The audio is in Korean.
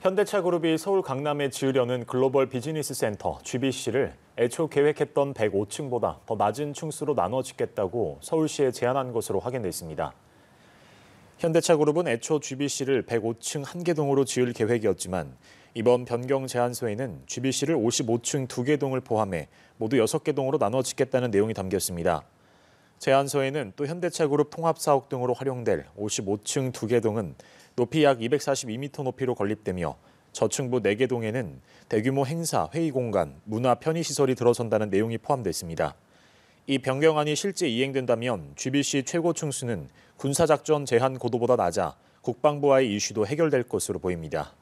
현대차그룹이 서울 강남에 지으려는 글로벌 비즈니스 센터 GBC를 애초 계획했던 105층보다 더 낮은 층수로 나눠 짓겠다고 서울시에 제안한 것으로 확인돼 있습니다. 현대차그룹은 애초 GBC를 105층 한개동으로 지을 계획이었지만 이번 변경 제안서에는 GBC를 55층 두개동을 포함해 모두 6개동으로 나눠 짓겠다는 내용이 담겼습니다. 제안서에는 또 현대차그룹 통합사업 등으로 활용될 55층 2개 동은 높이 약 242m 높이로 건립되며 저층부 4개 동에는 대규모 행사, 회의공간, 문화 편의시설이 들어선다는 내용이 포함됐습니다. 이 변경안이 실제 이행된다면 GBC 최고 층수는 군사작전 제한 고도보다 낮아 국방부와의 이슈도 해결될 것으로 보입니다.